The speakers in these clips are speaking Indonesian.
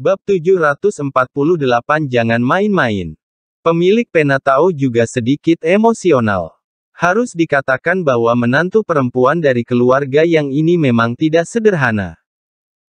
Bab 748 Jangan main-main. Pemilik pena tahu juga sedikit emosional. Harus dikatakan bahwa menantu perempuan dari keluarga yang ini memang tidak sederhana.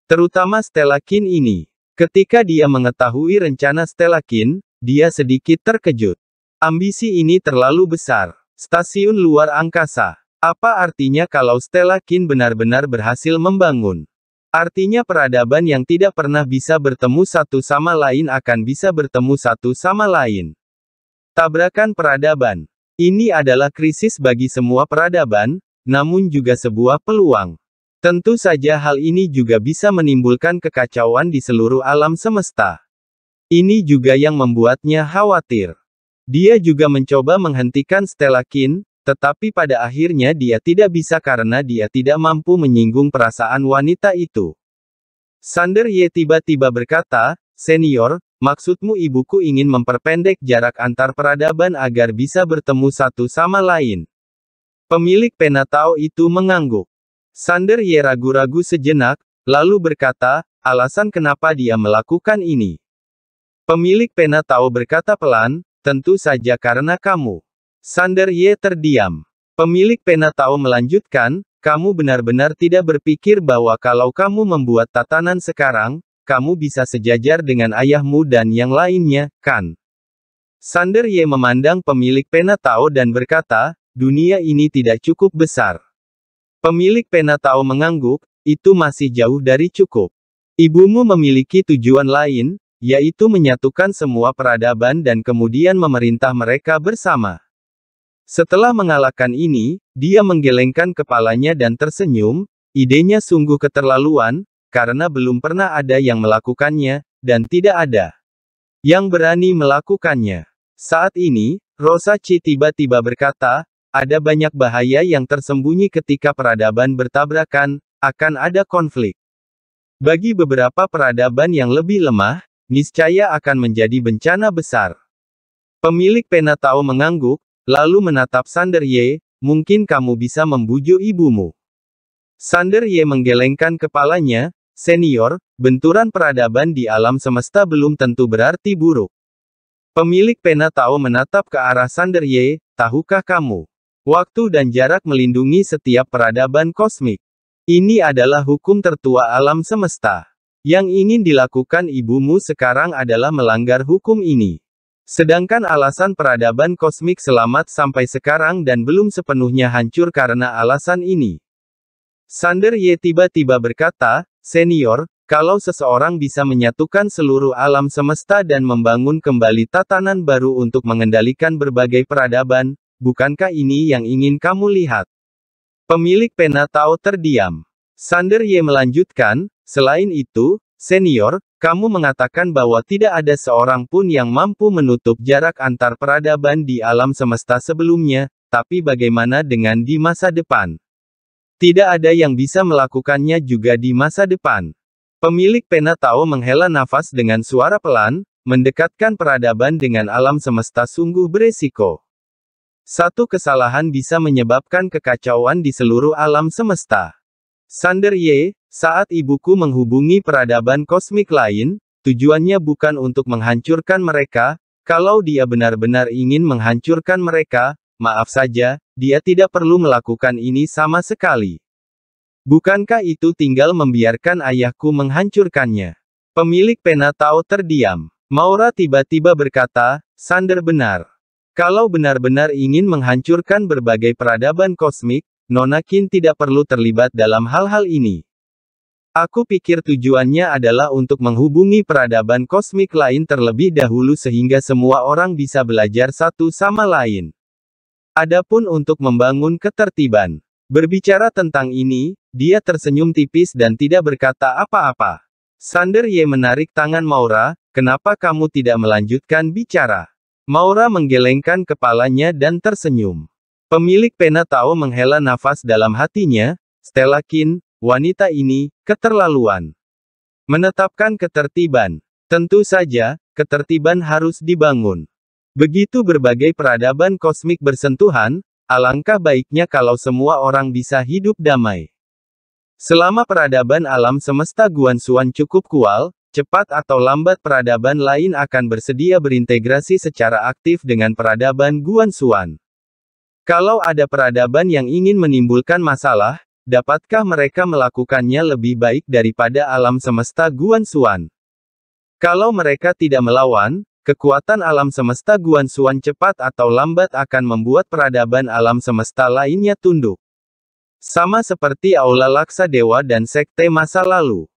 Terutama Stella Kin ini. Ketika dia mengetahui rencana Stella Kin, dia sedikit terkejut. Ambisi ini terlalu besar. Stasiun luar angkasa. Apa artinya kalau Stella Kin benar-benar berhasil membangun Artinya peradaban yang tidak pernah bisa bertemu satu sama lain akan bisa bertemu satu sama lain. Tabrakan peradaban. Ini adalah krisis bagi semua peradaban, namun juga sebuah peluang. Tentu saja hal ini juga bisa menimbulkan kekacauan di seluruh alam semesta. Ini juga yang membuatnya khawatir. Dia juga mencoba menghentikan Stella Kin, tetapi pada akhirnya dia tidak bisa karena dia tidak mampu menyinggung perasaan wanita itu. Sander Ye tiba-tiba berkata, Senior, maksudmu ibuku ingin memperpendek jarak antar peradaban agar bisa bertemu satu sama lain. Pemilik penatau itu mengangguk. Sander Ye ragu-ragu sejenak, lalu berkata, alasan kenapa dia melakukan ini. Pemilik penatau berkata pelan, tentu saja karena kamu. Sander Ye terdiam. Pemilik pena tahu melanjutkan, kamu benar-benar tidak berpikir bahwa kalau kamu membuat tatanan sekarang, kamu bisa sejajar dengan ayahmu dan yang lainnya, kan? Sander Ye memandang pemilik pena tahu dan berkata, dunia ini tidak cukup besar. Pemilik pena tahu mengangguk, itu masih jauh dari cukup. Ibumu memiliki tujuan lain, yaitu menyatukan semua peradaban dan kemudian memerintah mereka bersama. Setelah mengalahkan ini, dia menggelengkan kepalanya dan tersenyum, idenya sungguh keterlaluan, karena belum pernah ada yang melakukannya, dan tidak ada yang berani melakukannya. Saat ini, Rosachi tiba-tiba berkata, ada banyak bahaya yang tersembunyi ketika peradaban bertabrakan, akan ada konflik. Bagi beberapa peradaban yang lebih lemah, niscaya akan menjadi bencana besar. Pemilik pena tahu mengangguk, Lalu menatap Sander Ye, mungkin kamu bisa membujuk ibumu. Sander Ye menggelengkan kepalanya, senior, benturan peradaban di alam semesta belum tentu berarti buruk. Pemilik pena Tao menatap ke arah Sander Ye, tahukah kamu? Waktu dan jarak melindungi setiap peradaban kosmik. Ini adalah hukum tertua alam semesta. Yang ingin dilakukan ibumu sekarang adalah melanggar hukum ini. Sedangkan alasan peradaban kosmik selamat sampai sekarang dan belum sepenuhnya hancur karena alasan ini. Sander Ye tiba-tiba berkata, Senior, kalau seseorang bisa menyatukan seluruh alam semesta dan membangun kembali tatanan baru untuk mengendalikan berbagai peradaban, bukankah ini yang ingin kamu lihat? Pemilik pena Tao terdiam. Sander Ye melanjutkan, selain itu, Senior, kamu mengatakan bahwa tidak ada seorang pun yang mampu menutup jarak antar peradaban di alam semesta sebelumnya, tapi bagaimana dengan di masa depan? Tidak ada yang bisa melakukannya juga di masa depan. Pemilik pena Tao menghela nafas dengan suara pelan, mendekatkan peradaban dengan alam semesta sungguh beresiko. Satu kesalahan bisa menyebabkan kekacauan di seluruh alam semesta. Sander Ye, saat ibuku menghubungi peradaban kosmik lain, tujuannya bukan untuk menghancurkan mereka, kalau dia benar-benar ingin menghancurkan mereka, maaf saja, dia tidak perlu melakukan ini sama sekali. Bukankah itu tinggal membiarkan ayahku menghancurkannya? Pemilik pena Tao terdiam. Maura tiba-tiba berkata, Sander benar. Kalau benar-benar ingin menghancurkan berbagai peradaban kosmik, Nonakin tidak perlu terlibat dalam hal-hal ini. Aku pikir tujuannya adalah untuk menghubungi peradaban kosmik lain terlebih dahulu sehingga semua orang bisa belajar satu sama lain. Adapun untuk membangun ketertiban. Berbicara tentang ini, dia tersenyum tipis dan tidak berkata apa-apa. Sander Ye menarik tangan Maura, kenapa kamu tidak melanjutkan bicara? Maura menggelengkan kepalanya dan tersenyum. Pemilik pena tahu menghela nafas dalam hatinya, Stella Kin, Wanita ini, keterlaluan. Menetapkan ketertiban. Tentu saja, ketertiban harus dibangun. Begitu berbagai peradaban kosmik bersentuhan, alangkah baiknya kalau semua orang bisa hidup damai. Selama peradaban alam semesta Guansuan cukup kual, cepat atau lambat peradaban lain akan bersedia berintegrasi secara aktif dengan peradaban Guansuan. Kalau ada peradaban yang ingin menimbulkan masalah, Dapatkah mereka melakukannya lebih baik daripada alam semesta Guan Xuan? Kalau mereka tidak melawan, kekuatan alam semesta Guan Xuan cepat atau lambat akan membuat peradaban alam semesta lainnya tunduk. Sama seperti Aula Laksa Dewa dan Sekte masa lalu.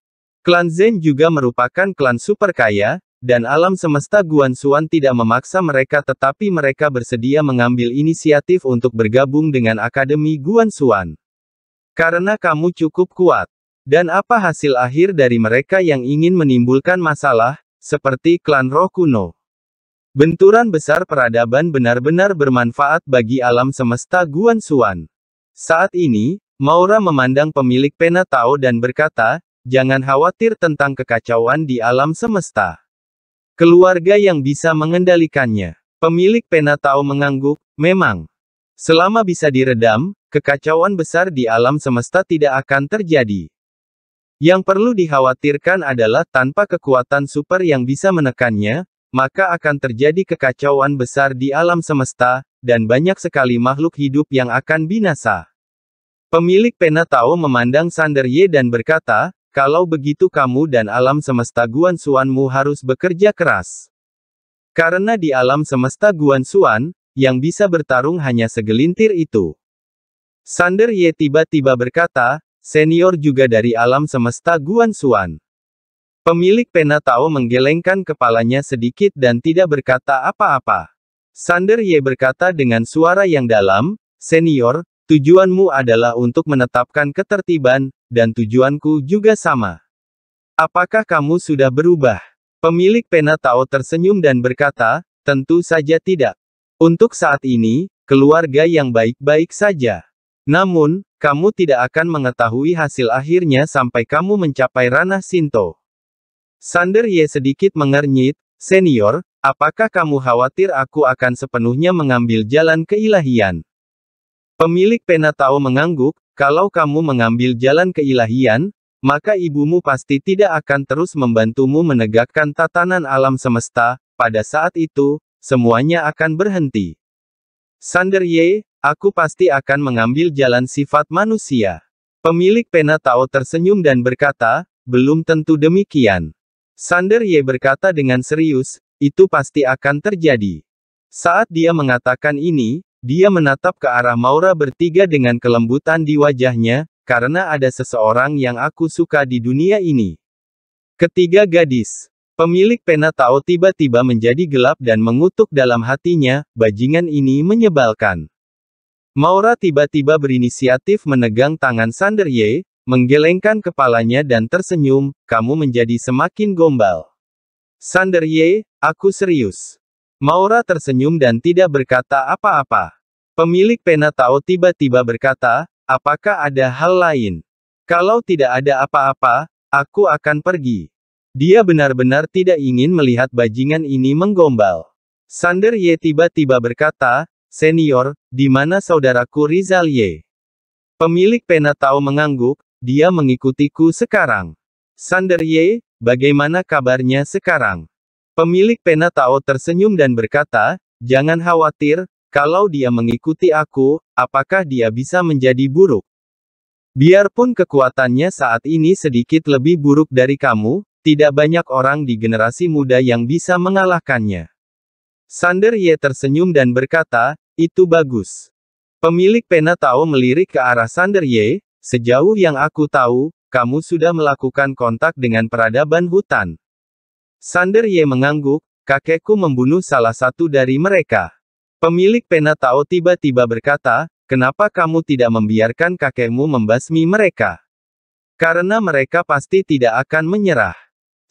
Klan Zen juga merupakan klan super kaya, dan alam semesta Guan Xuan tidak memaksa mereka tetapi mereka bersedia mengambil inisiatif untuk bergabung dengan Akademi Guan Xuan. Karena kamu cukup kuat. Dan apa hasil akhir dari mereka yang ingin menimbulkan masalah, seperti klan roh kuno? Benturan besar peradaban benar-benar bermanfaat bagi alam semesta Guan Xuan. Saat ini, Maura memandang pemilik pena Tao dan berkata, jangan khawatir tentang kekacauan di alam semesta. Keluarga yang bisa mengendalikannya. Pemilik pena Tao mengangguk, memang. Selama bisa diredam, kekacauan besar di alam semesta tidak akan terjadi. Yang perlu dikhawatirkan adalah tanpa kekuatan super yang bisa menekannya, maka akan terjadi kekacauan besar di alam semesta, dan banyak sekali makhluk hidup yang akan binasa. Pemilik pena Tao memandang Sander Ye dan berkata, kalau begitu kamu dan alam semesta Guan Suanmu harus bekerja keras. Karena di alam semesta Guan Suan, yang bisa bertarung hanya segelintir itu. Sander Ye tiba-tiba berkata, senior juga dari alam semesta Guan Suan. Pemilik pena Tao menggelengkan kepalanya sedikit dan tidak berkata apa-apa. Sander Ye berkata dengan suara yang dalam, senior, tujuanmu adalah untuk menetapkan ketertiban, dan tujuanku juga sama. Apakah kamu sudah berubah? Pemilik pena Tao tersenyum dan berkata, tentu saja tidak. Untuk saat ini, keluarga yang baik-baik saja. Namun, kamu tidak akan mengetahui hasil akhirnya sampai kamu mencapai ranah Sinto. Sander Ye sedikit mengernyit, Senior, apakah kamu khawatir aku akan sepenuhnya mengambil jalan keilahian? Pemilik pena tahu mengangguk, kalau kamu mengambil jalan keilahian, maka ibumu pasti tidak akan terus membantumu menegakkan tatanan alam semesta, pada saat itu, semuanya akan berhenti. Sander Ye, aku pasti akan mengambil jalan sifat manusia. Pemilik pena Tao tersenyum dan berkata, belum tentu demikian. Sander Ye berkata dengan serius, itu pasti akan terjadi. Saat dia mengatakan ini, dia menatap ke arah Maura bertiga dengan kelembutan di wajahnya, karena ada seseorang yang aku suka di dunia ini. Ketiga gadis, Pemilik pena Tao tiba-tiba menjadi gelap dan mengutuk dalam hatinya, bajingan ini menyebalkan. Maura tiba-tiba berinisiatif menegang tangan Sander Ye, menggelengkan kepalanya dan tersenyum, kamu menjadi semakin gombal. Sander Ye, aku serius. Maura tersenyum dan tidak berkata apa-apa. Pemilik pena Tao tiba-tiba berkata, apakah ada hal lain? Kalau tidak ada apa-apa, aku akan pergi. Dia benar-benar tidak ingin melihat bajingan ini menggombal. Sander Ye tiba-tiba berkata, Senior, di mana saudaraku Rizal Ye? Pemilik pena tahu mengangguk, dia mengikutiku sekarang. Sander Ye, bagaimana kabarnya sekarang? Pemilik pena tahu tersenyum dan berkata, jangan khawatir, kalau dia mengikuti aku, apakah dia bisa menjadi buruk? Biarpun kekuatannya saat ini sedikit lebih buruk dari kamu, tidak banyak orang di generasi muda yang bisa mengalahkannya. Sander Ye tersenyum dan berkata, itu bagus. Pemilik pena Tao melirik ke arah Sander Ye, sejauh yang aku tahu, kamu sudah melakukan kontak dengan peradaban hutan. Sander Ye mengangguk, kakekku membunuh salah satu dari mereka. Pemilik pena Tao tiba-tiba berkata, kenapa kamu tidak membiarkan kakekmu membasmi mereka? Karena mereka pasti tidak akan menyerah.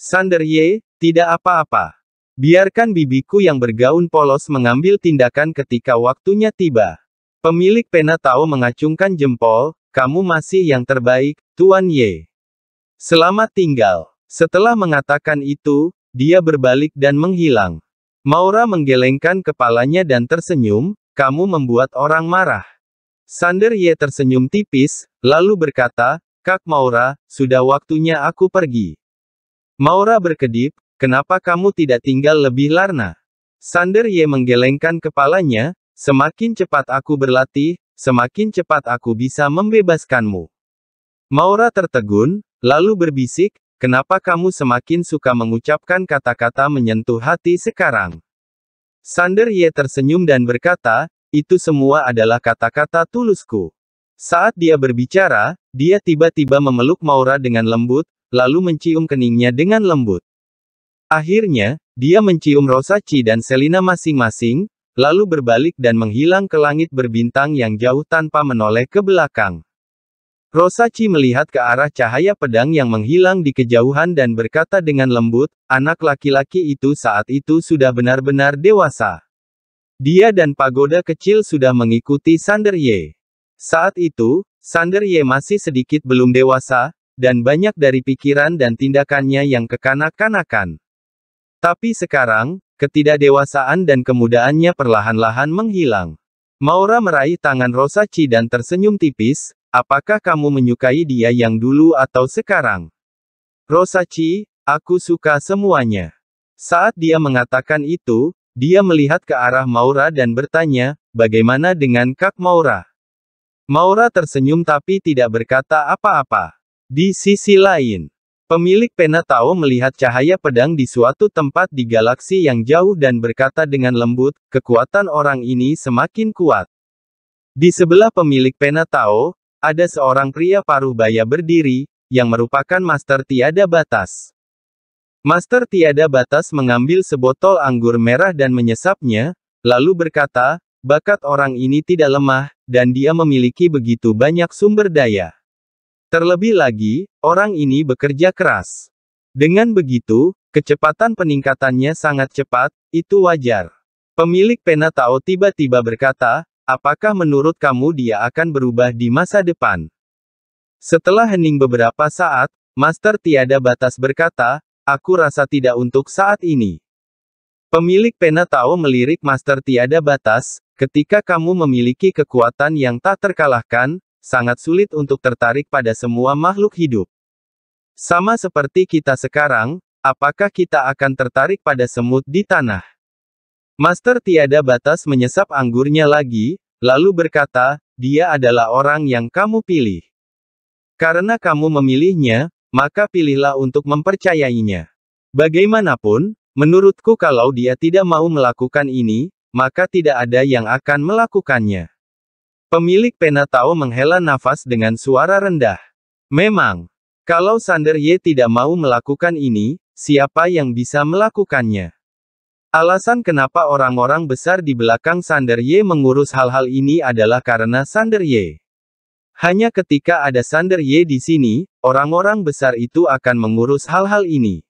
Sander Ye, tidak apa-apa. Biarkan bibiku yang bergaun polos mengambil tindakan ketika waktunya tiba. Pemilik pena tahu mengacungkan jempol, kamu masih yang terbaik, Tuan Ye. Selamat tinggal. Setelah mengatakan itu, dia berbalik dan menghilang. Maura menggelengkan kepalanya dan tersenyum, kamu membuat orang marah. Sander Ye tersenyum tipis, lalu berkata, Kak Maura, sudah waktunya aku pergi. Maura berkedip, kenapa kamu tidak tinggal lebih larna? Sander Ye menggelengkan kepalanya, semakin cepat aku berlatih, semakin cepat aku bisa membebaskanmu. Maura tertegun, lalu berbisik, kenapa kamu semakin suka mengucapkan kata-kata menyentuh hati sekarang? Sander Ye tersenyum dan berkata, itu semua adalah kata-kata tulusku. Saat dia berbicara, dia tiba-tiba memeluk Maura dengan lembut, lalu mencium keningnya dengan lembut. Akhirnya, dia mencium Rosachi dan Selina masing-masing, lalu berbalik dan menghilang ke langit berbintang yang jauh tanpa menoleh ke belakang. Rosachi melihat ke arah cahaya pedang yang menghilang di kejauhan dan berkata dengan lembut, anak laki-laki itu saat itu sudah benar-benar dewasa. Dia dan pagoda kecil sudah mengikuti Sander Ye. Saat itu, Sander Ye masih sedikit belum dewasa, dan banyak dari pikiran dan tindakannya yang kekanak-kanakan. Tapi sekarang, ketidakdewasaan dan kemudaannya perlahan-lahan menghilang. Maura meraih tangan Rosachi dan tersenyum tipis, apakah kamu menyukai dia yang dulu atau sekarang? Rosachi, aku suka semuanya. Saat dia mengatakan itu, dia melihat ke arah Maura dan bertanya, bagaimana dengan Kak Maura? Maura tersenyum tapi tidak berkata apa-apa. Di sisi lain, pemilik pena Tao melihat cahaya pedang di suatu tempat di galaksi yang jauh dan berkata dengan lembut, kekuatan orang ini semakin kuat. Di sebelah pemilik pena Tao, ada seorang pria paruh baya berdiri, yang merupakan master tiada batas. Master tiada batas mengambil sebotol anggur merah dan menyesapnya, lalu berkata, bakat orang ini tidak lemah, dan dia memiliki begitu banyak sumber daya. Terlebih lagi, orang ini bekerja keras. Dengan begitu, kecepatan peningkatannya sangat cepat, itu wajar. Pemilik pena Tao tiba-tiba berkata, apakah menurut kamu dia akan berubah di masa depan? Setelah hening beberapa saat, Master Tiada Batas berkata, aku rasa tidak untuk saat ini. Pemilik pena Tao melirik Master Tiada Batas, ketika kamu memiliki kekuatan yang tak terkalahkan, sangat sulit untuk tertarik pada semua makhluk hidup. Sama seperti kita sekarang, apakah kita akan tertarik pada semut di tanah? Master tiada batas menyesap anggurnya lagi, lalu berkata, dia adalah orang yang kamu pilih. Karena kamu memilihnya, maka pilihlah untuk mempercayainya. Bagaimanapun, menurutku kalau dia tidak mau melakukan ini, maka tidak ada yang akan melakukannya. Pemilik pena tahu menghela nafas dengan suara rendah. Memang, kalau Sander Ye tidak mau melakukan ini, siapa yang bisa melakukannya? Alasan kenapa orang-orang besar di belakang Sander Ye mengurus hal-hal ini adalah karena Sander Ye. Hanya ketika ada Sander Ye di sini, orang-orang besar itu akan mengurus hal-hal ini.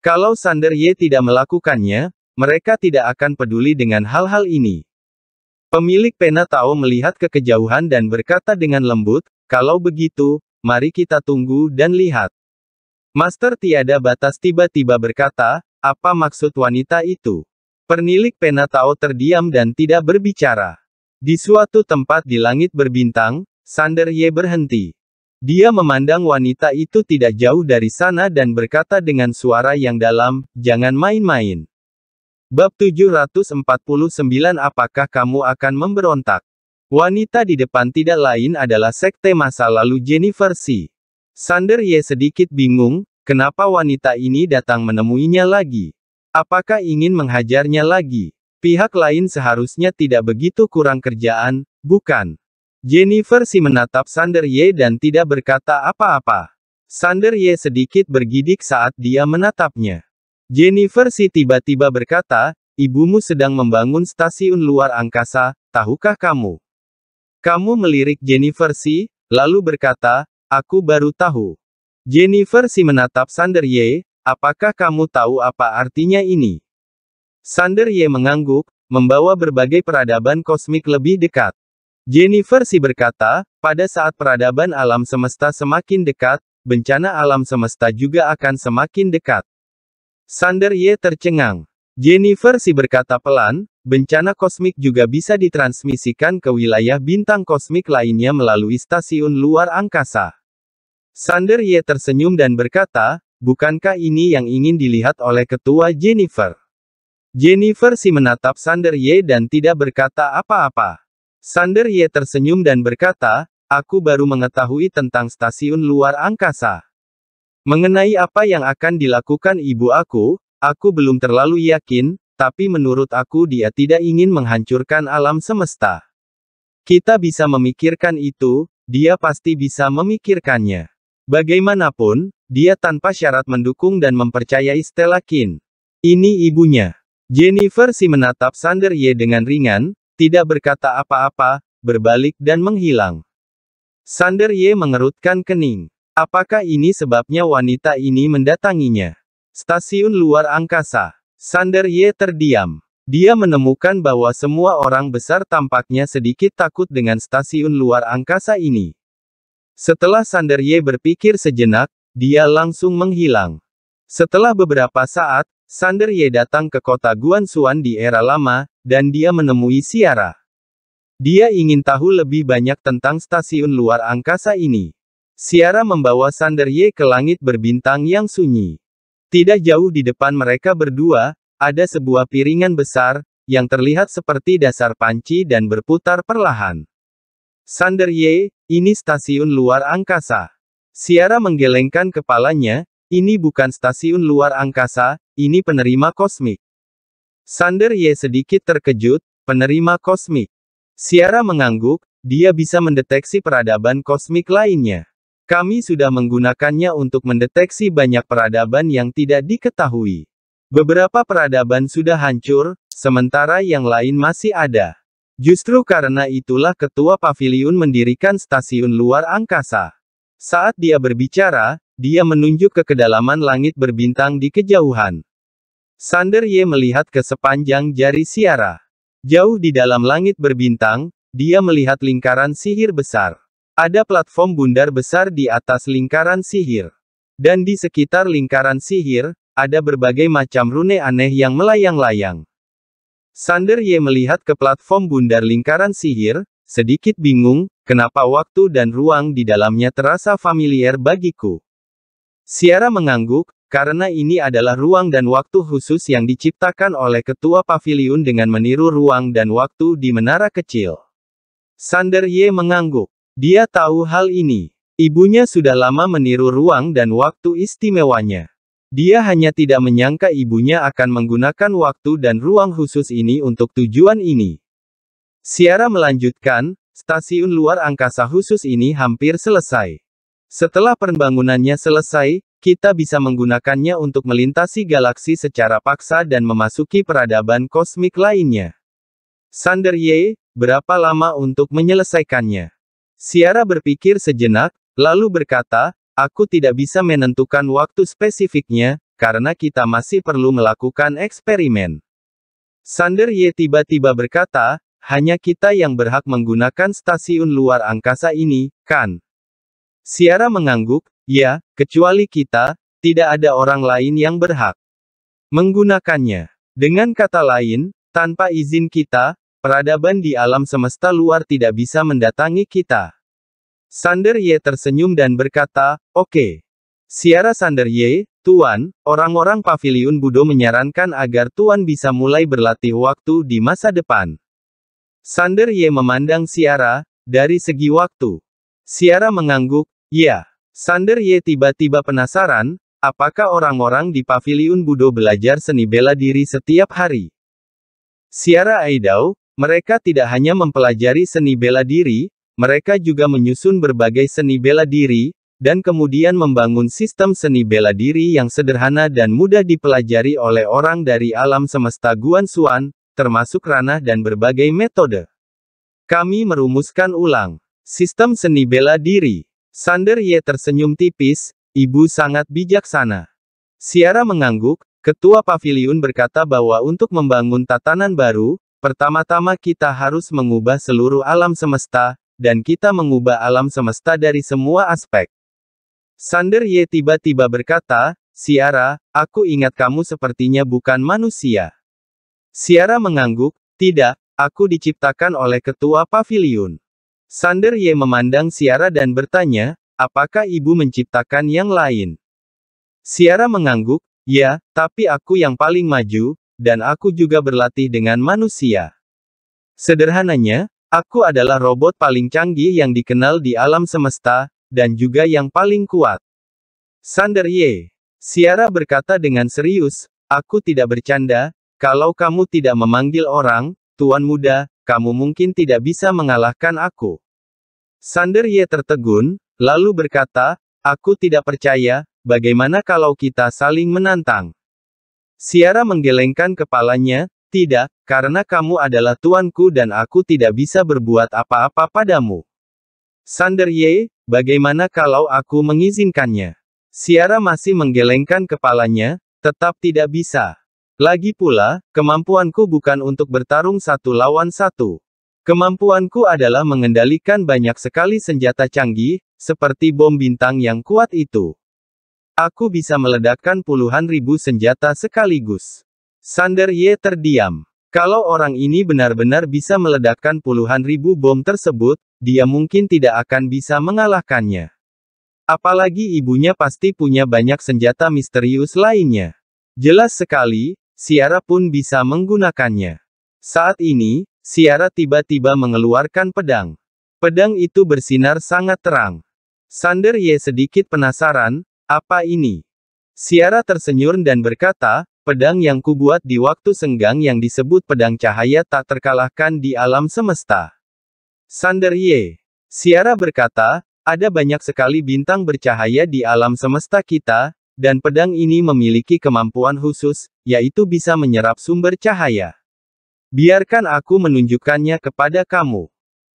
Kalau Sander Ye tidak melakukannya, mereka tidak akan peduli dengan hal-hal ini. Pemilik pena tahu melihat ke kejauhan dan berkata dengan lembut, kalau begitu, mari kita tunggu dan lihat. Master tiada batas tiba-tiba berkata, apa maksud wanita itu? Penilik pena tahu terdiam dan tidak berbicara. Di suatu tempat di langit berbintang, Sander Ye berhenti. Dia memandang wanita itu tidak jauh dari sana dan berkata dengan suara yang dalam, jangan main-main. Bab 749 Apakah kamu akan memberontak? Wanita di depan tidak lain adalah sekte masa lalu Jennifer C. Sander ye sedikit bingung, kenapa wanita ini datang menemuinya lagi? Apakah ingin menghajarnya lagi? Pihak lain seharusnya tidak begitu kurang kerjaan, bukan? Jennifer si menatap Sander ye dan tidak berkata apa-apa. Sander ye sedikit bergidik saat dia menatapnya. Jennifer si tiba-tiba berkata, ibumu sedang membangun stasiun luar angkasa, tahukah kamu? Kamu melirik Jennifer si, lalu berkata, aku baru tahu. Jennifer si menatap Sander Ye, apakah kamu tahu apa artinya ini? Sander Ye mengangguk, membawa berbagai peradaban kosmik lebih dekat. Jennifer si berkata, pada saat peradaban alam semesta semakin dekat, bencana alam semesta juga akan semakin dekat. Sander Ye tercengang. Jennifer si berkata pelan, bencana kosmik juga bisa ditransmisikan ke wilayah bintang kosmik lainnya melalui stasiun luar angkasa. Sander Ye tersenyum dan berkata, bukankah ini yang ingin dilihat oleh ketua Jennifer? Jennifer si menatap Sander Ye dan tidak berkata apa-apa. Sander Ye tersenyum dan berkata, aku baru mengetahui tentang stasiun luar angkasa. Mengenai apa yang akan dilakukan ibu aku, aku belum terlalu yakin, tapi menurut aku dia tidak ingin menghancurkan alam semesta. Kita bisa memikirkan itu, dia pasti bisa memikirkannya. Bagaimanapun, dia tanpa syarat mendukung dan mempercayai Stella Kin. Ini ibunya. Jennifer si menatap Sander Ye dengan ringan, tidak berkata apa-apa, berbalik dan menghilang. Sander Ye mengerutkan kening. Apakah ini sebabnya wanita ini mendatanginya? Stasiun luar angkasa. Sander Ye terdiam. Dia menemukan bahwa semua orang besar tampaknya sedikit takut dengan stasiun luar angkasa ini. Setelah Sander Ye berpikir sejenak, dia langsung menghilang. Setelah beberapa saat, Sander Ye datang ke kota Guansuan di era lama, dan dia menemui Siara. Dia ingin tahu lebih banyak tentang stasiun luar angkasa ini. Siara membawa Sander Ye ke langit berbintang yang sunyi. Tidak jauh di depan mereka berdua, ada sebuah piringan besar, yang terlihat seperti dasar panci dan berputar perlahan. Sander Ye, ini stasiun luar angkasa. Siara menggelengkan kepalanya, ini bukan stasiun luar angkasa, ini penerima kosmik. Sander Ye sedikit terkejut, penerima kosmik. Siara mengangguk, dia bisa mendeteksi peradaban kosmik lainnya. Kami sudah menggunakannya untuk mendeteksi banyak peradaban yang tidak diketahui. Beberapa peradaban sudah hancur, sementara yang lain masih ada. Justru karena itulah ketua pavilion mendirikan stasiun luar angkasa. Saat dia berbicara, dia menunjuk ke kedalaman langit berbintang di kejauhan. Sander Ye melihat ke sepanjang jari Siara. Jauh di dalam langit berbintang, dia melihat lingkaran sihir besar. Ada platform bundar besar di atas lingkaran sihir. Dan di sekitar lingkaran sihir, ada berbagai macam rune aneh yang melayang-layang. Sander Ye melihat ke platform bundar lingkaran sihir, sedikit bingung, kenapa waktu dan ruang di dalamnya terasa familiar bagiku. Siara mengangguk, karena ini adalah ruang dan waktu khusus yang diciptakan oleh ketua pavilion dengan meniru ruang dan waktu di menara kecil. Sander Ye mengangguk. Dia tahu hal ini. Ibunya sudah lama meniru ruang dan waktu istimewanya. Dia hanya tidak menyangka ibunya akan menggunakan waktu dan ruang khusus ini untuk tujuan ini. Siara melanjutkan, stasiun luar angkasa khusus ini hampir selesai. Setelah perbangunannya selesai, kita bisa menggunakannya untuk melintasi galaksi secara paksa dan memasuki peradaban kosmik lainnya. Sander Ye, berapa lama untuk menyelesaikannya? Siara berpikir sejenak, lalu berkata, aku tidak bisa menentukan waktu spesifiknya, karena kita masih perlu melakukan eksperimen. Sander Ye tiba-tiba berkata, hanya kita yang berhak menggunakan stasiun luar angkasa ini, kan? Siara mengangguk, ya, kecuali kita, tidak ada orang lain yang berhak menggunakannya. Dengan kata lain, tanpa izin kita, Peradaban di alam semesta luar tidak bisa mendatangi kita. Sander Ye tersenyum dan berkata, Oke. Okay. Siara Sander Ye, Tuan, orang-orang Paviliun Budo menyarankan agar Tuan bisa mulai berlatih waktu di masa depan. Sander Ye memandang Siara, dari segi waktu. Siara mengangguk, ya. Sander Ye tiba-tiba penasaran, apakah orang-orang di Paviliun Budo belajar seni bela diri setiap hari? Siara Aidau, mereka tidak hanya mempelajari seni bela diri, mereka juga menyusun berbagai seni bela diri, dan kemudian membangun sistem seni bela diri yang sederhana dan mudah dipelajari oleh orang dari alam semesta Guan Suan, termasuk ranah dan berbagai metode. Kami merumuskan ulang sistem seni bela diri. Sander Ye tersenyum tipis, ibu sangat bijaksana. Siara mengangguk, ketua pavilion berkata bahwa untuk membangun tatanan baru, Pertama-tama kita harus mengubah seluruh alam semesta, dan kita mengubah alam semesta dari semua aspek. Sander Ye tiba-tiba berkata, Siara, aku ingat kamu sepertinya bukan manusia. Siara mengangguk, tidak, aku diciptakan oleh ketua pavilion. Sander Ye memandang Siara dan bertanya, apakah ibu menciptakan yang lain? Siara mengangguk, ya, tapi aku yang paling maju, dan aku juga berlatih dengan manusia. Sederhananya, aku adalah robot paling canggih yang dikenal di alam semesta, dan juga yang paling kuat. Sander Ye, Siara berkata dengan serius, aku tidak bercanda, kalau kamu tidak memanggil orang, Tuan Muda, kamu mungkin tidak bisa mengalahkan aku. Sander Ye tertegun, lalu berkata, aku tidak percaya, bagaimana kalau kita saling menantang? Siara menggelengkan kepalanya, tidak, karena kamu adalah tuanku dan aku tidak bisa berbuat apa-apa padamu. Sander Ye, bagaimana kalau aku mengizinkannya? Siara masih menggelengkan kepalanya, tetap tidak bisa. Lagi pula, kemampuanku bukan untuk bertarung satu lawan satu. Kemampuanku adalah mengendalikan banyak sekali senjata canggih, seperti bom bintang yang kuat itu. Aku bisa meledakkan puluhan ribu senjata sekaligus. Sander Ye terdiam. Kalau orang ini benar-benar bisa meledakkan puluhan ribu bom tersebut, dia mungkin tidak akan bisa mengalahkannya. Apalagi ibunya pasti punya banyak senjata misterius lainnya. Jelas sekali, Siara pun bisa menggunakannya. Saat ini, Siara tiba-tiba mengeluarkan pedang. Pedang itu bersinar sangat terang. Sander Ye sedikit penasaran, apa ini? Siara tersenyum dan berkata, pedang yang kubuat di waktu senggang yang disebut pedang cahaya tak terkalahkan di alam semesta. Sander Ye. Siara berkata, ada banyak sekali bintang bercahaya di alam semesta kita, dan pedang ini memiliki kemampuan khusus, yaitu bisa menyerap sumber cahaya. Biarkan aku menunjukkannya kepada kamu.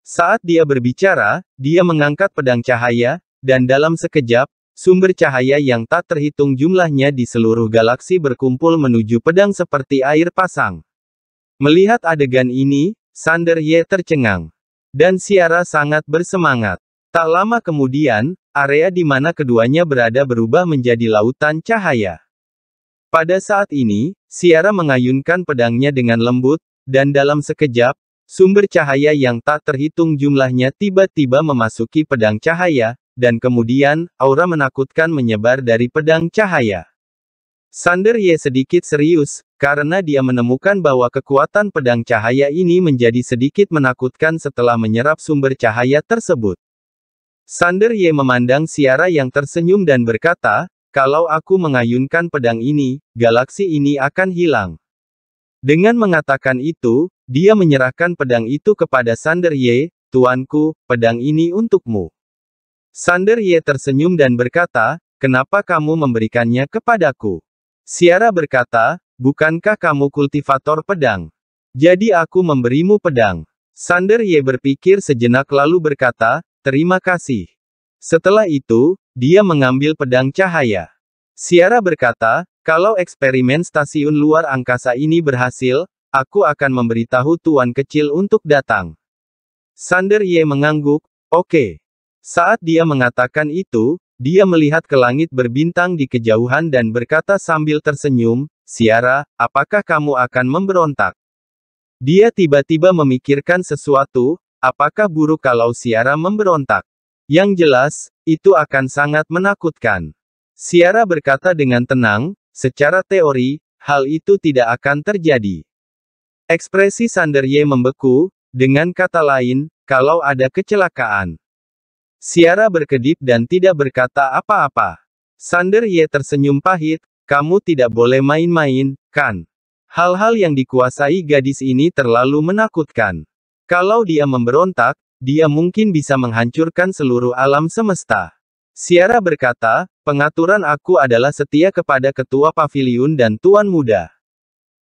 Saat dia berbicara, dia mengangkat pedang cahaya, dan dalam sekejap, Sumber cahaya yang tak terhitung jumlahnya di seluruh galaksi berkumpul menuju pedang seperti air pasang. Melihat adegan ini, Sander Ye tercengang. Dan Siara sangat bersemangat. Tak lama kemudian, area di mana keduanya berada berubah menjadi lautan cahaya. Pada saat ini, Siara mengayunkan pedangnya dengan lembut, dan dalam sekejap, sumber cahaya yang tak terhitung jumlahnya tiba-tiba memasuki pedang cahaya, dan kemudian, aura menakutkan menyebar dari pedang cahaya. Sander Ye sedikit serius, karena dia menemukan bahwa kekuatan pedang cahaya ini menjadi sedikit menakutkan setelah menyerap sumber cahaya tersebut. Sander Ye memandang Siara yang tersenyum dan berkata, kalau aku mengayunkan pedang ini, galaksi ini akan hilang. Dengan mengatakan itu, dia menyerahkan pedang itu kepada Sander Ye, tuanku, pedang ini untukmu. Sander Ye tersenyum dan berkata, kenapa kamu memberikannya kepadaku? Siara berkata, bukankah kamu kultivator pedang? Jadi aku memberimu pedang. Sander Ye berpikir sejenak lalu berkata, terima kasih. Setelah itu, dia mengambil pedang cahaya. Siara berkata, kalau eksperimen stasiun luar angkasa ini berhasil, aku akan memberitahu tuan kecil untuk datang. Sander Ye mengangguk, oke. Okay. Saat dia mengatakan itu, dia melihat ke langit berbintang di kejauhan dan berkata sambil tersenyum, Siara, apakah kamu akan memberontak? Dia tiba-tiba memikirkan sesuatu, apakah buruk kalau Siara memberontak? Yang jelas, itu akan sangat menakutkan. Siara berkata dengan tenang, secara teori, hal itu tidak akan terjadi. Ekspresi Ye membeku, dengan kata lain, kalau ada kecelakaan. Siara berkedip dan tidak berkata apa-apa. Sander Ye tersenyum pahit, kamu tidak boleh main-main, kan? Hal-hal yang dikuasai gadis ini terlalu menakutkan. Kalau dia memberontak, dia mungkin bisa menghancurkan seluruh alam semesta. Siara berkata, pengaturan aku adalah setia kepada ketua pavilion dan tuan muda.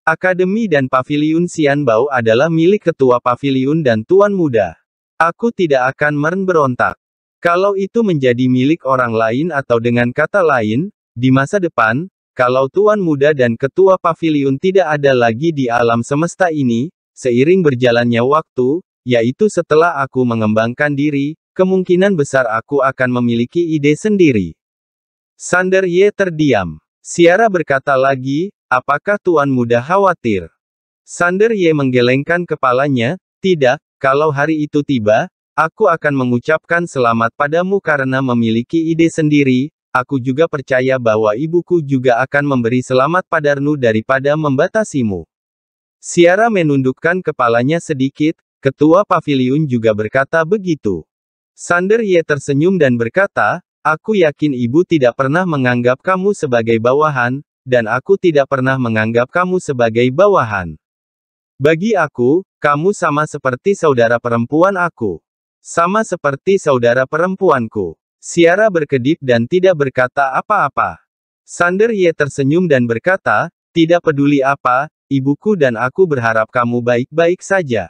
Akademi dan pavilion Sian Bao adalah milik ketua pavilion dan tuan muda. Aku tidak akan meren berontak. Kalau itu menjadi milik orang lain atau dengan kata lain, di masa depan, kalau tuan muda dan ketua pavilion tidak ada lagi di alam semesta ini, seiring berjalannya waktu, yaitu setelah aku mengembangkan diri, kemungkinan besar aku akan memiliki ide sendiri. Sander Ye terdiam. Siara berkata lagi, apakah tuan muda khawatir? Sander Ye menggelengkan kepalanya, tidak, kalau hari itu tiba, Aku akan mengucapkan selamat padamu karena memiliki ide sendiri, aku juga percaya bahwa ibuku juga akan memberi selamat padarnu daripada membatasimu. Siara menundukkan kepalanya sedikit, ketua pavilion juga berkata begitu. Sander Ye tersenyum dan berkata, aku yakin ibu tidak pernah menganggap kamu sebagai bawahan, dan aku tidak pernah menganggap kamu sebagai bawahan. Bagi aku, kamu sama seperti saudara perempuan aku. Sama seperti saudara perempuanku. Siara berkedip dan tidak berkata apa-apa. Sander Ye tersenyum dan berkata, tidak peduli apa, ibuku dan aku berharap kamu baik-baik saja.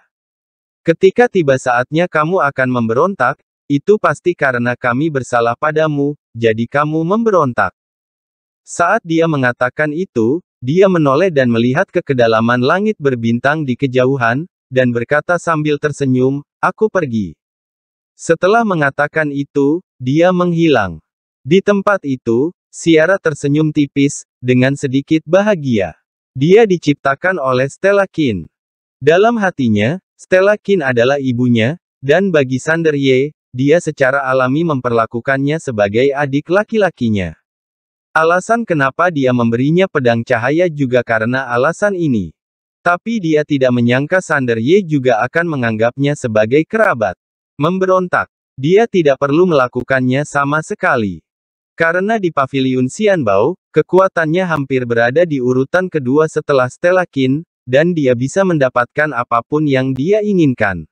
Ketika tiba saatnya kamu akan memberontak, itu pasti karena kami bersalah padamu, jadi kamu memberontak. Saat dia mengatakan itu, dia menoleh dan melihat ke kedalaman langit berbintang di kejauhan, dan berkata sambil tersenyum, aku pergi. Setelah mengatakan itu, dia menghilang. Di tempat itu, Siara tersenyum tipis, dengan sedikit bahagia. Dia diciptakan oleh Stella Kin. Dalam hatinya, Stella Kin adalah ibunya, dan bagi Sander Ye, dia secara alami memperlakukannya sebagai adik laki-lakinya. Alasan kenapa dia memberinya pedang cahaya juga karena alasan ini. Tapi dia tidak menyangka Sander Ye juga akan menganggapnya sebagai kerabat. Memberontak. Dia tidak perlu melakukannya sama sekali. Karena di paviliun Xianbao, kekuatannya hampir berada di urutan kedua setelah Stella Qin, dan dia bisa mendapatkan apapun yang dia inginkan.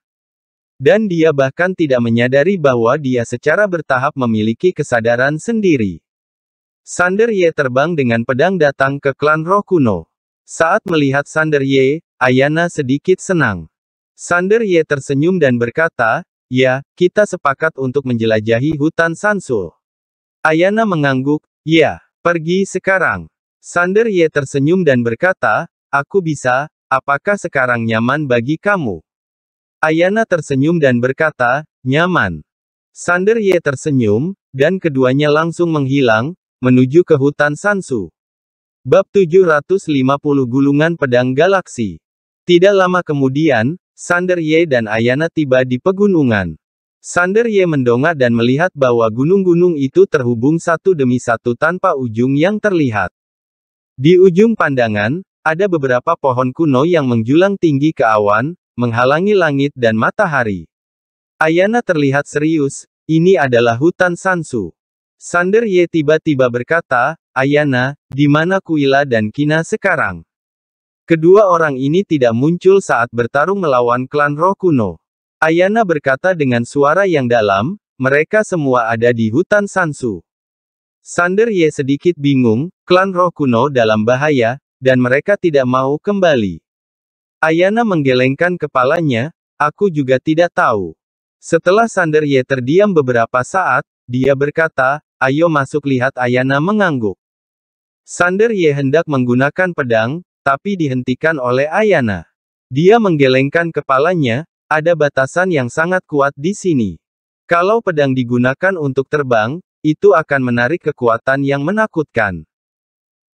Dan dia bahkan tidak menyadari bahwa dia secara bertahap memiliki kesadaran sendiri. Sander Ye terbang dengan pedang datang ke klan roh kuno. Saat melihat Sander Ye, Ayana sedikit senang. Sander Ye tersenyum dan berkata, Ya, kita sepakat untuk menjelajahi hutan Sansul. Ayana mengangguk, ya, pergi sekarang. Sander Ye tersenyum dan berkata, aku bisa, apakah sekarang nyaman bagi kamu? Ayana tersenyum dan berkata, nyaman. Sander Ye tersenyum, dan keduanya langsung menghilang, menuju ke hutan Sansu. Bab 750 Gulungan Pedang Galaksi Tidak lama kemudian, Sander Ye dan Ayana tiba di pegunungan. Sander Ye mendongak dan melihat bahwa gunung-gunung itu terhubung satu demi satu tanpa ujung yang terlihat. Di ujung pandangan, ada beberapa pohon kuno yang menjulang tinggi ke awan, menghalangi langit dan matahari. Ayana terlihat serius, ini adalah hutan Sansu. Sander Ye tiba-tiba berkata, Ayana, di mana Kuila dan Kina sekarang? Kedua orang ini tidak muncul saat bertarung melawan klan roh kuno. Ayana berkata dengan suara yang dalam, mereka semua ada di hutan Sansu. Sander Ye sedikit bingung, klan roh kuno dalam bahaya, dan mereka tidak mau kembali. Ayana menggelengkan kepalanya, aku juga tidak tahu. Setelah Sander Ye terdiam beberapa saat, dia berkata, ayo masuk lihat Ayana mengangguk. Sander Ye hendak menggunakan pedang, tapi dihentikan oleh Ayana. Dia menggelengkan kepalanya, ada batasan yang sangat kuat di sini. Kalau pedang digunakan untuk terbang, itu akan menarik kekuatan yang menakutkan.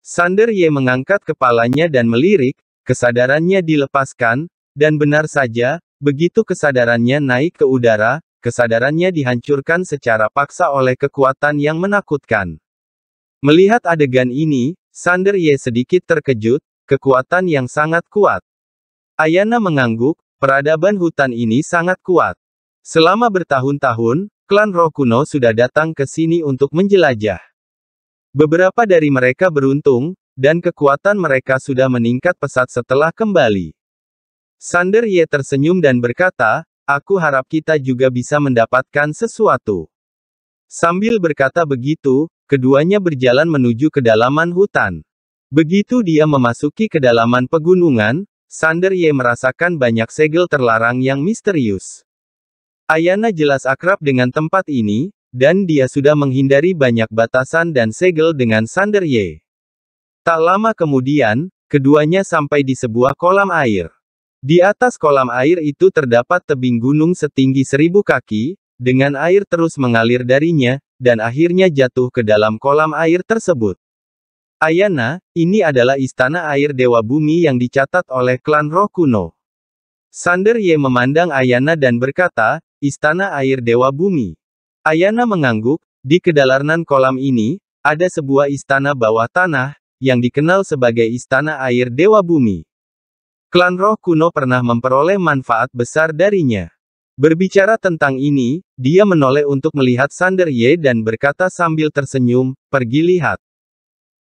Sander Ye mengangkat kepalanya dan melirik, kesadarannya dilepaskan, dan benar saja, begitu kesadarannya naik ke udara, kesadarannya dihancurkan secara paksa oleh kekuatan yang menakutkan. Melihat adegan ini, Sander Ye sedikit terkejut, Kekuatan yang sangat kuat. Ayana mengangguk, peradaban hutan ini sangat kuat. Selama bertahun-tahun, klan roh kuno sudah datang ke sini untuk menjelajah. Beberapa dari mereka beruntung, dan kekuatan mereka sudah meningkat pesat setelah kembali. Sander Ye tersenyum dan berkata, aku harap kita juga bisa mendapatkan sesuatu. Sambil berkata begitu, keduanya berjalan menuju kedalaman hutan. Begitu dia memasuki kedalaman pegunungan, Sander Ye merasakan banyak segel terlarang yang misterius. Ayana jelas akrab dengan tempat ini, dan dia sudah menghindari banyak batasan dan segel dengan Sander Ye. Tak lama kemudian, keduanya sampai di sebuah kolam air. Di atas kolam air itu terdapat tebing gunung setinggi seribu kaki, dengan air terus mengalir darinya, dan akhirnya jatuh ke dalam kolam air tersebut. Ayana, ini adalah istana air dewa bumi yang dicatat oleh klan roh kuno. Sander Ye memandang Ayana dan berkata, istana air dewa bumi. Ayana mengangguk, di kedalarnan kolam ini, ada sebuah istana bawah tanah, yang dikenal sebagai istana air dewa bumi. Klan roh kuno pernah memperoleh manfaat besar darinya. Berbicara tentang ini, dia menoleh untuk melihat Sander Ye dan berkata sambil tersenyum, pergi lihat.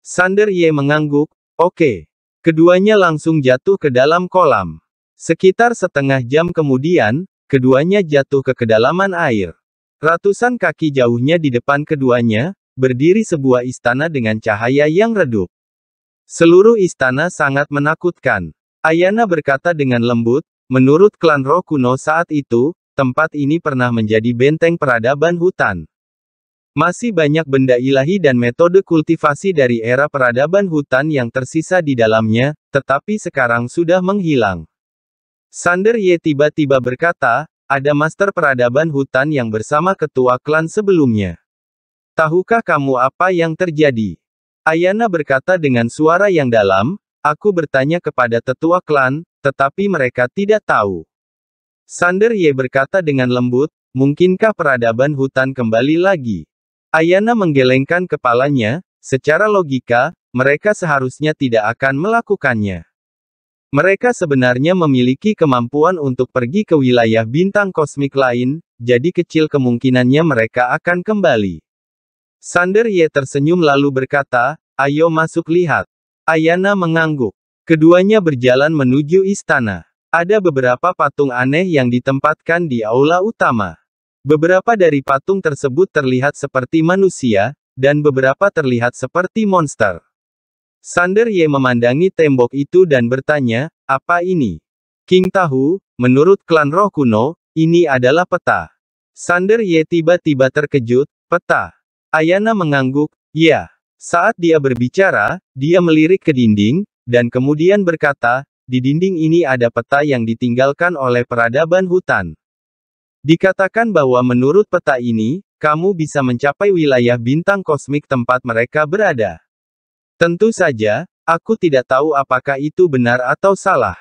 Sander Ye mengangguk, oke. Okay. Keduanya langsung jatuh ke dalam kolam. Sekitar setengah jam kemudian, keduanya jatuh ke kedalaman air. Ratusan kaki jauhnya di depan keduanya, berdiri sebuah istana dengan cahaya yang redup. Seluruh istana sangat menakutkan. Ayana berkata dengan lembut, menurut klan Rokuno saat itu, tempat ini pernah menjadi benteng peradaban hutan. Masih banyak benda ilahi dan metode kultivasi dari era peradaban hutan yang tersisa di dalamnya, tetapi sekarang sudah menghilang. Sander Ye tiba-tiba berkata, ada master peradaban hutan yang bersama ketua klan sebelumnya. Tahukah kamu apa yang terjadi? Ayana berkata dengan suara yang dalam, aku bertanya kepada tetua klan, tetapi mereka tidak tahu. Sander Ye berkata dengan lembut, mungkinkah peradaban hutan kembali lagi? Ayana menggelengkan kepalanya, secara logika, mereka seharusnya tidak akan melakukannya. Mereka sebenarnya memiliki kemampuan untuk pergi ke wilayah bintang kosmik lain, jadi kecil kemungkinannya mereka akan kembali. Sander Ye tersenyum lalu berkata, ayo masuk lihat. Ayana mengangguk. Keduanya berjalan menuju istana. Ada beberapa patung aneh yang ditempatkan di aula utama. Beberapa dari patung tersebut terlihat seperti manusia, dan beberapa terlihat seperti monster. Sander Ye memandangi tembok itu dan bertanya, apa ini? King tahu, menurut klan roh kuno, ini adalah peta. Sander Ye tiba-tiba terkejut, peta. Ayana mengangguk, ya. Saat dia berbicara, dia melirik ke dinding, dan kemudian berkata, di dinding ini ada peta yang ditinggalkan oleh peradaban hutan. Dikatakan bahwa menurut peta ini, kamu bisa mencapai wilayah bintang kosmik tempat mereka berada. Tentu saja, aku tidak tahu apakah itu benar atau salah.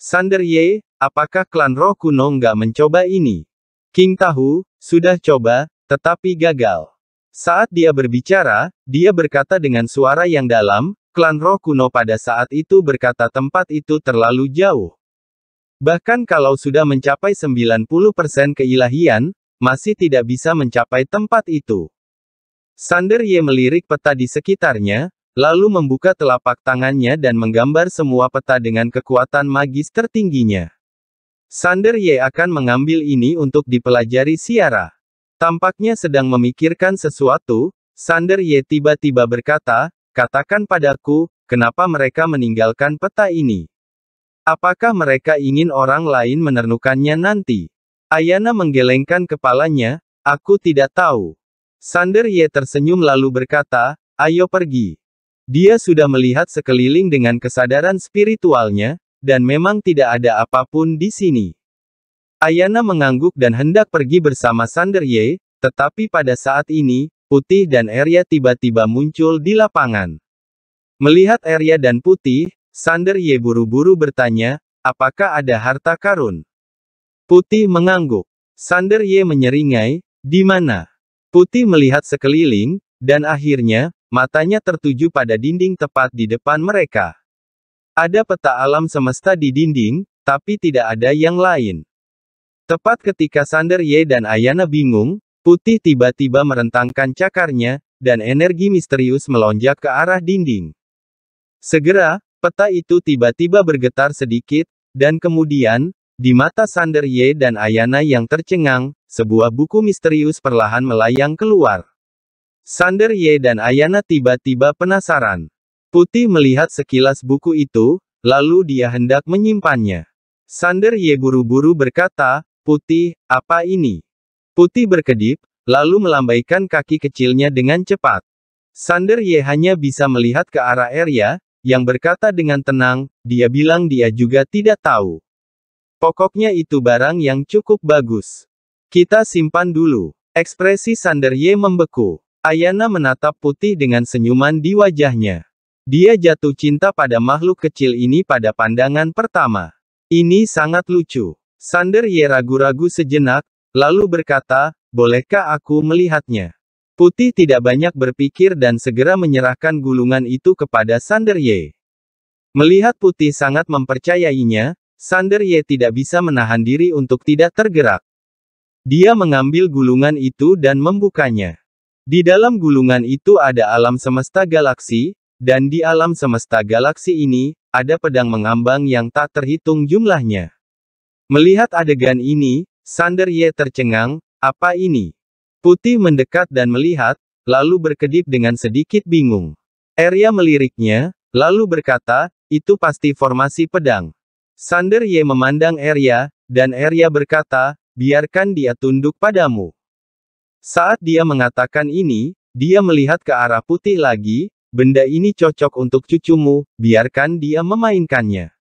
Sander Ye, apakah klan roh kuno nggak mencoba ini? King Tahu, sudah coba, tetapi gagal. Saat dia berbicara, dia berkata dengan suara yang dalam, klan roh kuno pada saat itu berkata tempat itu terlalu jauh. Bahkan kalau sudah mencapai 90% keilahian, masih tidak bisa mencapai tempat itu. Sander Ye melirik peta di sekitarnya, lalu membuka telapak tangannya dan menggambar semua peta dengan kekuatan magis tertingginya. Sander Ye akan mengambil ini untuk dipelajari Siara. Tampaknya sedang memikirkan sesuatu, Sander Ye tiba-tiba berkata, katakan padaku, kenapa mereka meninggalkan peta ini. Apakah mereka ingin orang lain menernukannya nanti? Ayana menggelengkan kepalanya, aku tidak tahu. Sander Ye tersenyum lalu berkata, ayo pergi. Dia sudah melihat sekeliling dengan kesadaran spiritualnya, dan memang tidak ada apapun di sini. Ayana mengangguk dan hendak pergi bersama Sander Ye, tetapi pada saat ini, Putih dan Erya tiba-tiba muncul di lapangan. Melihat Erya dan Putih, Sander Ye buru-buru bertanya, apakah ada harta karun? Putih mengangguk. Sander Ye menyeringai, di mana? Putih melihat sekeliling, dan akhirnya, matanya tertuju pada dinding tepat di depan mereka. Ada peta alam semesta di dinding, tapi tidak ada yang lain. Tepat ketika Sander Ye dan Ayana bingung, Putih tiba-tiba merentangkan cakarnya, dan energi misterius melonjak ke arah dinding. Segera, Peta itu tiba-tiba bergetar sedikit, dan kemudian, di mata Sander Ye dan Ayana yang tercengang, sebuah buku misterius perlahan melayang keluar. Sander Ye dan Ayana tiba-tiba penasaran. Putih melihat sekilas buku itu, lalu dia hendak menyimpannya. Sander Ye buru-buru berkata, Putih, apa ini? Putih berkedip, lalu melambaikan kaki kecilnya dengan cepat. Sander Ye hanya bisa melihat ke arah Erya, yang berkata dengan tenang, dia bilang dia juga tidak tahu. Pokoknya itu barang yang cukup bagus. Kita simpan dulu. Ekspresi Sander Ye membeku. Ayana menatap putih dengan senyuman di wajahnya. Dia jatuh cinta pada makhluk kecil ini pada pandangan pertama. Ini sangat lucu. Sander Ye ragu-ragu sejenak, lalu berkata, bolehkah aku melihatnya? Putih tidak banyak berpikir dan segera menyerahkan gulungan itu kepada Sander Ye. Melihat Putih sangat mempercayainya, Sander Ye tidak bisa menahan diri untuk tidak tergerak. Dia mengambil gulungan itu dan membukanya. Di dalam gulungan itu ada alam semesta galaksi, dan di alam semesta galaksi ini, ada pedang mengambang yang tak terhitung jumlahnya. Melihat adegan ini, Sander Ye tercengang, apa ini? Putih mendekat dan melihat, lalu berkedip dengan sedikit bingung. Arya meliriknya, lalu berkata, itu pasti formasi pedang. Sander Ye memandang Arya, dan Arya berkata, biarkan dia tunduk padamu. Saat dia mengatakan ini, dia melihat ke arah putih lagi, benda ini cocok untuk cucumu, biarkan dia memainkannya.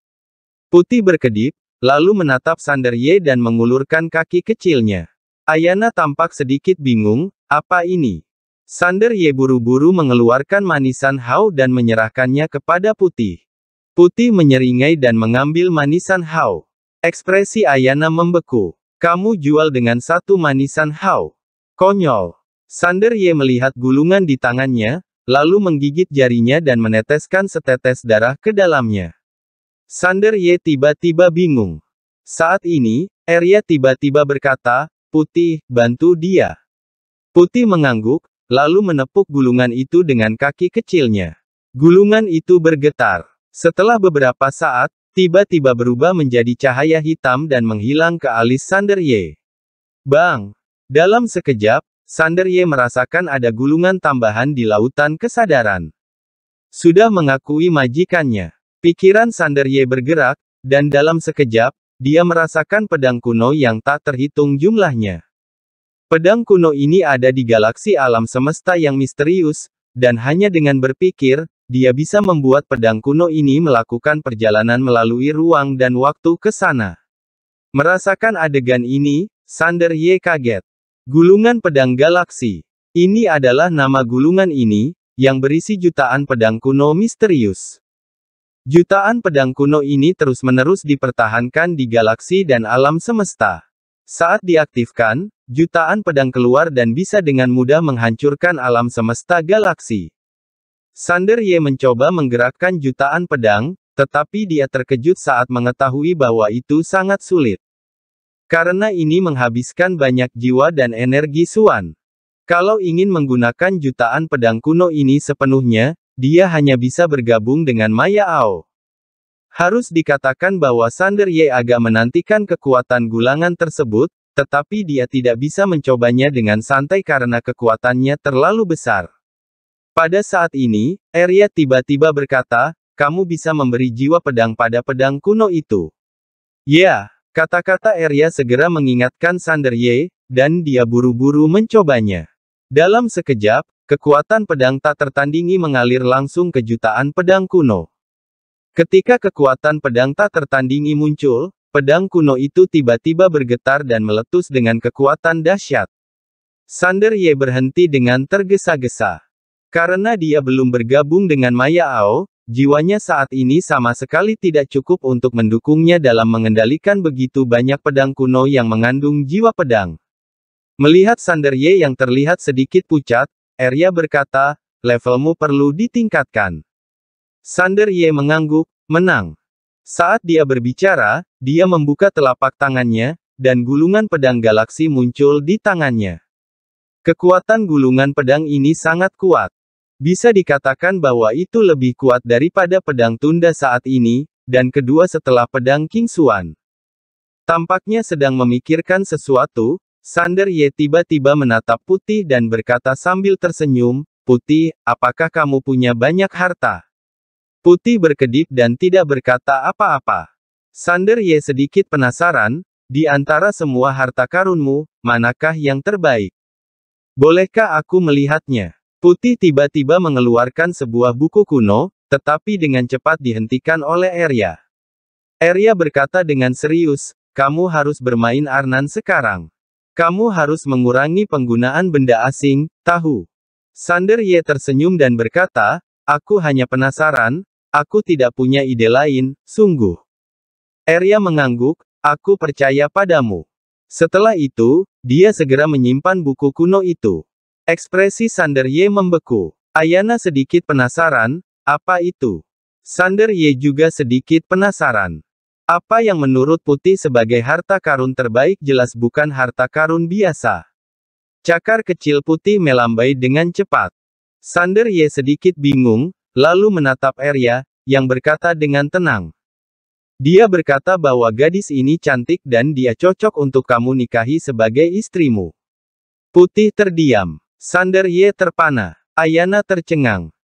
Putih berkedip, lalu menatap Sander Ye dan mengulurkan kaki kecilnya. Ayana tampak sedikit bingung, apa ini? Sander Ye buru-buru mengeluarkan manisan Hao dan menyerahkannya kepada Putih. Putih menyeringai dan mengambil manisan Hao. Ekspresi Ayana membeku. Kamu jual dengan satu manisan Hao. Konyol. Sander Ye melihat gulungan di tangannya, lalu menggigit jarinya dan meneteskan setetes darah ke dalamnya. Sander Ye tiba-tiba bingung. Saat ini, Arya tiba-tiba berkata, Putih, bantu dia. Putih mengangguk, lalu menepuk gulungan itu dengan kaki kecilnya. Gulungan itu bergetar. Setelah beberapa saat, tiba-tiba berubah menjadi cahaya hitam dan menghilang ke alis Sander Ye. Bang! Dalam sekejap, Sander Ye merasakan ada gulungan tambahan di lautan kesadaran. Sudah mengakui majikannya. Pikiran Sander Ye bergerak, dan dalam sekejap, dia merasakan pedang kuno yang tak terhitung jumlahnya. Pedang kuno ini ada di galaksi alam semesta yang misterius, dan hanya dengan berpikir, dia bisa membuat pedang kuno ini melakukan perjalanan melalui ruang dan waktu ke sana. Merasakan adegan ini, Sander Ye kaget. Gulungan pedang galaksi. Ini adalah nama gulungan ini, yang berisi jutaan pedang kuno misterius. Jutaan pedang kuno ini terus-menerus dipertahankan di galaksi dan alam semesta. Saat diaktifkan, jutaan pedang keluar dan bisa dengan mudah menghancurkan alam semesta galaksi. Sander Ye mencoba menggerakkan jutaan pedang, tetapi dia terkejut saat mengetahui bahwa itu sangat sulit. Karena ini menghabiskan banyak jiwa dan energi Suan. Kalau ingin menggunakan jutaan pedang kuno ini sepenuhnya, dia hanya bisa bergabung dengan Maya Ao. Harus dikatakan bahwa Sander Ye agak menantikan kekuatan gulangan tersebut, tetapi dia tidak bisa mencobanya dengan santai karena kekuatannya terlalu besar. Pada saat ini, Arya tiba-tiba berkata, kamu bisa memberi jiwa pedang pada pedang kuno itu. Ya, kata-kata Arya segera mengingatkan Sander Ye, dan dia buru-buru mencobanya. Dalam sekejap, Kekuatan pedang tak tertandingi mengalir langsung ke jutaan pedang kuno. Ketika kekuatan pedang tak tertandingi muncul, pedang kuno itu tiba-tiba bergetar dan meletus dengan kekuatan dahsyat. Sander Ye berhenti dengan tergesa-gesa. Karena dia belum bergabung dengan Maya Ao, jiwanya saat ini sama sekali tidak cukup untuk mendukungnya dalam mengendalikan begitu banyak pedang kuno yang mengandung jiwa pedang. Melihat Sander Ye yang terlihat sedikit pucat, Arya berkata, levelmu perlu ditingkatkan. Sander Ye mengangguk, menang. Saat dia berbicara, dia membuka telapak tangannya, dan gulungan pedang galaksi muncul di tangannya. Kekuatan gulungan pedang ini sangat kuat. Bisa dikatakan bahwa itu lebih kuat daripada pedang tunda saat ini, dan kedua setelah pedang King Suan. Tampaknya sedang memikirkan sesuatu, Sander Ye tiba-tiba menatap Putih dan berkata sambil tersenyum, Putih, apakah kamu punya banyak harta? Putih berkedip dan tidak berkata apa-apa. Sander Ye sedikit penasaran, di antara semua harta karunmu, manakah yang terbaik? Bolehkah aku melihatnya? Putih tiba-tiba mengeluarkan sebuah buku kuno, tetapi dengan cepat dihentikan oleh Arya. Arya berkata dengan serius, kamu harus bermain Arnan sekarang. Kamu harus mengurangi penggunaan benda asing, tahu. Sander Ye tersenyum dan berkata, aku hanya penasaran, aku tidak punya ide lain, sungguh. Arya mengangguk, aku percaya padamu. Setelah itu, dia segera menyimpan buku kuno itu. Ekspresi Sander Ye membeku. Ayana sedikit penasaran, apa itu? Sander Ye juga sedikit penasaran. Apa yang menurut Putih sebagai harta karun terbaik jelas bukan harta karun biasa. Cakar kecil putih melambai dengan cepat. Sander Ye sedikit bingung, lalu menatap Arya, yang berkata dengan tenang. Dia berkata bahwa gadis ini cantik dan dia cocok untuk kamu nikahi sebagai istrimu. Putih terdiam. Sander Ye terpana. Ayana tercengang.